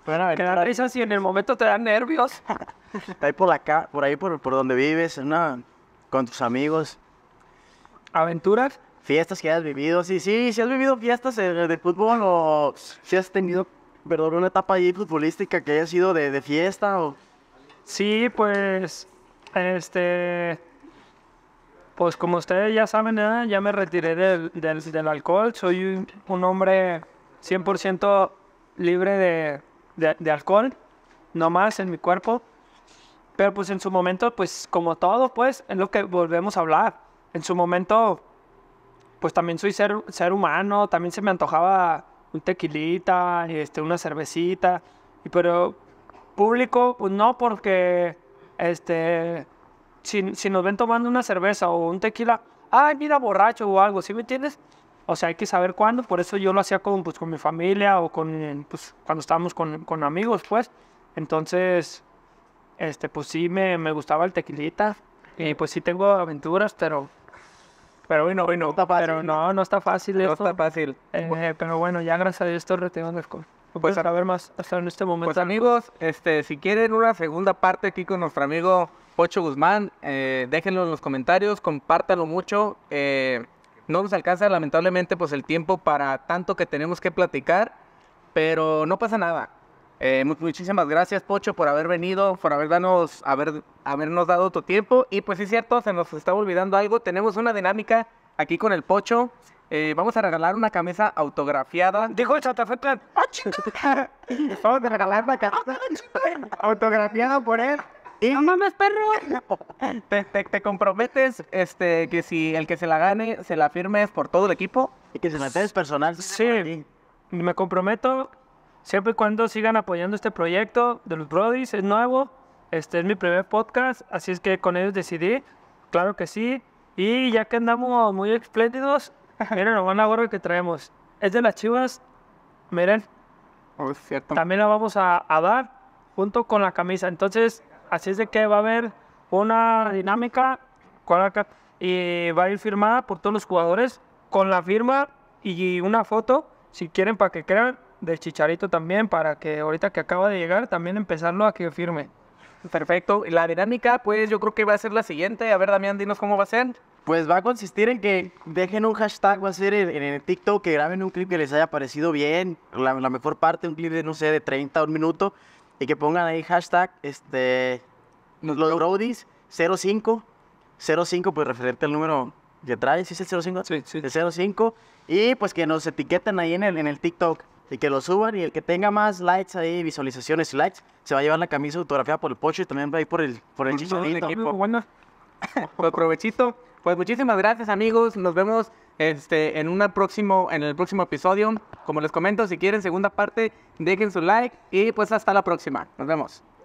Bueno, que dan risa si en el momento te dan nervios. ahí por acá, por ahí por, por donde vives, no con tus amigos. ¿Aventuras? Fiestas que hayas vivido, sí, sí, si has vivido fiestas eh, de fútbol o si has tenido perdón, una etapa ahí futbolística que haya sido de, de fiesta o... Sí, pues, este, pues como ustedes ya saben, nada ya me retiré del, del, alcohol. Soy un, hombre 100% libre de, de, alcohol, no más en mi cuerpo. Pero pues en su momento, pues como todo, pues es lo que volvemos a hablar. En su momento, pues también soy ser, ser humano, también se me antojaba un tequilita, este, una cervecita, y, pero público, pues no, porque este, si, nos ven tomando una cerveza o un tequila, ay, mira, borracho o algo, ¿sí me entiendes? O sea, hay que saber cuándo, por eso yo lo hacía con, pues, con mi familia o con, pues, cuando estábamos con, amigos, pues. Entonces, este, pues sí, me, me gustaba el tequilita. Y pues sí tengo aventuras, pero pero hoy no, hoy no. Está fácil, pero no, no está fácil no está fácil. Eh, pero bueno, ya gracias a Dios estoy retengo el Pues, pues a ver más hasta en este momento. Pues amigos, este, si quieren una segunda parte aquí con nuestro amigo Pocho Guzmán, eh, déjenlo en los comentarios, compártanlo mucho. Eh, no nos alcanza lamentablemente pues el tiempo para tanto que tenemos que platicar, pero no pasa nada. Eh, muchísimas gracias, Pocho, por haber venido, por haber haber, habernos dado tu tiempo. Y pues sí, cierto, se nos estaba olvidando algo. Tenemos una dinámica aquí con el Pocho. Eh, vamos a regalar una camisa autografiada. Dijo el Santa ¡Ah, Fe vamos a regalar una camisa ¡Ah, autografiada por él. Y no mames, perro. Te, te, comprometes este, que si el que se la gane, se la firmes por todo el equipo. Y que se la es personal. sí. Me comprometo Siempre y cuando sigan apoyando este proyecto de los brothers es nuevo. Este es mi primer podcast, así es que con ellos decidí. Claro que sí. Y ya que andamos muy espléndidos, miren lo buena gorra que traemos. Es de las chivas. Miren. Oh, cierto. También la vamos a dar junto con la camisa. Entonces, así es de que va a haber una dinámica y va a ir firmada por todos los jugadores con la firma y una foto, si quieren, para que crean del Chicharito también para que ahorita que acaba de llegar también empezarlo a que firme. Perfecto. La dinámica, pues yo creo que va a ser la siguiente. A ver, Damián, dinos cómo va a ser. Pues va a consistir en que dejen un hashtag, va a ser en, el TikTok, que graben un clip que les haya parecido bien, la, mejor parte, un clip de, no sé, de 30 un minuto, y que pongan ahí hashtag, este, los roadies 05, 05, pues referente al número que trae, ¿sí es el 05? Sí, sí. El 05, y pues que nos etiqueten ahí en el, en el TikTok y que lo suban y el que tenga más likes ahí, visualizaciones y likes, se va a llevar la camisa autografiada por el Pocho y también va a ir por el, por el chicharito. Equipo. Pues, bueno, pues provechito. Pues muchísimas gracias amigos, nos vemos este, en, una próximo, en el próximo episodio. Como les comento, si quieren segunda parte, dejen su like y pues hasta la próxima. Nos vemos.